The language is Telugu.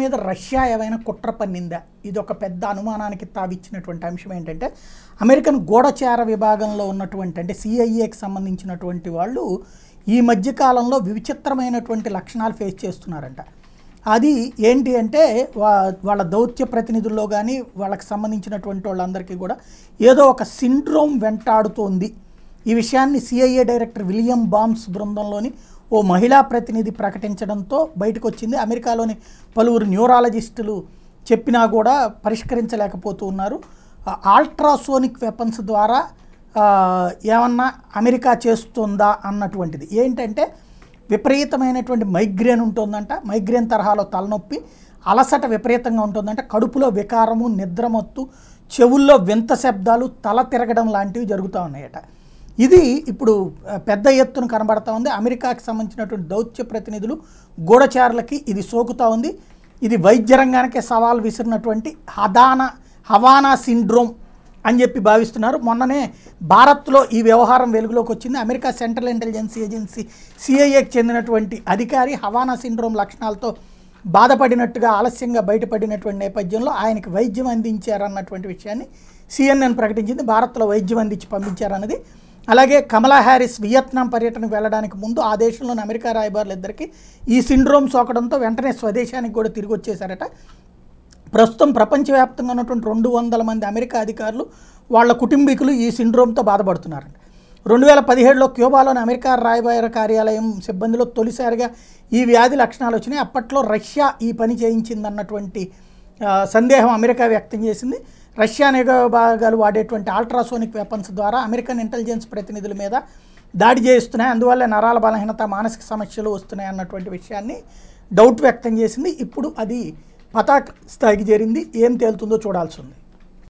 మీద రష్యా ఏవైనా కుట్ర పన్నిందా ఇది ఒక పెద్ద అనుమానానికి తావిచ్చినటువంటి అంశం ఏంటంటే అమెరికన్ గోడచార విభాగంలో ఉన్నటువంటి అంటే సిఐఏకి సంబంధించినటువంటి వాళ్ళు ఈ మధ్యకాలంలో విచిత్రమైనటువంటి లక్షణాలు ఫేస్ చేస్తున్నారంట అది ఏంటి అంటే వాళ్ళ దౌత్య ప్రతినిధుల్లో కానీ వాళ్ళకి సంబంధించినటువంటి వాళ్ళందరికీ కూడా ఏదో ఒక సిండ్రోమ్ వెంటాడుతోంది ఈ విషయాన్ని సిఐఏ డైరెక్టర్ విలియం బామ్స్ బృందంలోని ఓ మహిళా ప్రతినిధి ప్రకటించడంతో బయటకు వచ్చింది అమెరికాలోని పలువురు న్యూరాలజిస్టులు చెప్పినా కూడా పరిష్కరించలేకపోతూ ఉన్నారు ఆల్ట్రాసోనిక్ వెపన్స్ ద్వారా ఏమన్నా అమెరికా చేస్తుందా అన్నటువంటిది ఏంటంటే విపరీతమైనటువంటి మైగ్రేన్ ఉంటుందంట మైగ్రేన్ తరహాలో తలనొప్పి అలసట విపరీతంగా ఉంటుందంట కడుపులో వికారము నిద్రమత్తు చెవుల్లో వింత శబ్దాలు తల తిరగడం లాంటివి జరుగుతూ ఉన్నాయట ఇది ఇప్పుడు పెద్ద ఎత్తున కనబడతా ఉంది అమెరికాకి సంబంధించినటువంటి దౌత్య ప్రతినిధులు గూఢచారులకి ఇది సోకుతూ ఉంది ఇది వైద్య రంగానికి సవాల్ విసిరినటువంటి హదానా హవానా సిండ్రోమ్ అని చెప్పి భావిస్తున్నారు మొన్ననే భారత్లో ఈ వ్యవహారం వెలుగులోకి వచ్చింది అమెరికా సెంట్రల్ ఇంటెలిజెన్స్ ఏజెన్సీ సిఐఏకి చెందినటువంటి అధికారి హవానా సిండ్రోమ్ లక్షణాలతో బాధపడినట్టుగా ఆలస్యంగా బయటపడినటువంటి నేపథ్యంలో ఆయనకి వైద్యం అందించారన్నటువంటి విషయాన్ని సిఎన్ఎన్ ప్రకటించింది భారత్లో వైద్యం అందించి పంపించారన్నది అలాగే కమలా హ్యారిస్ వియత్నాం పర్యటనకు వెళ్ళడానికి ముందు ఆ దేశంలోని అమెరికా రాయబారులు ఇద్దరికి ఈ సిండ్రోమ్ సోకడంతో వెంటనే స్వదేశానికి కూడా తిరిగి వచ్చేశారట ప్రస్తుతం ప్రపంచవ్యాప్తంగా ఉన్నటువంటి రెండు వందల మంది అమెరికా అధికారులు వాళ్ళ కుటుంబీకులు ఈ సిండ్రోమ్తో బాధపడుతున్నారంట రెండు వేల పదిహేడులో క్యూబాలోని అమెరికా రాయబార కార్యాలయం సిబ్బందిలో తొలిసారిగా ఈ వ్యాధి లక్షణాలు వచ్చినాయి అప్పట్లో రష్యా ఈ పని చేయించిందన్నటువంటి సందేహం అమెరికా వ్యక్తం చేసింది రష్యా భాగాలు వాడేటువంటి అల్ట్రాసోనిక్ వెపన్స్ ద్వారా అమెరికన్ ఇంటెలిజెన్స్ ప్రతినిధుల మీద దాడి చేస్తున్నాయి అందువల్ల నరాల బలహీనత మానసిక సమస్యలు వస్తున్నాయి అన్నటువంటి విషయాన్ని డౌట్ వ్యక్తం చేసింది ఇప్పుడు అది పతాక స్థాయికి చేరింది ఏం తేలుతుందో చూడాల్సి ఉంది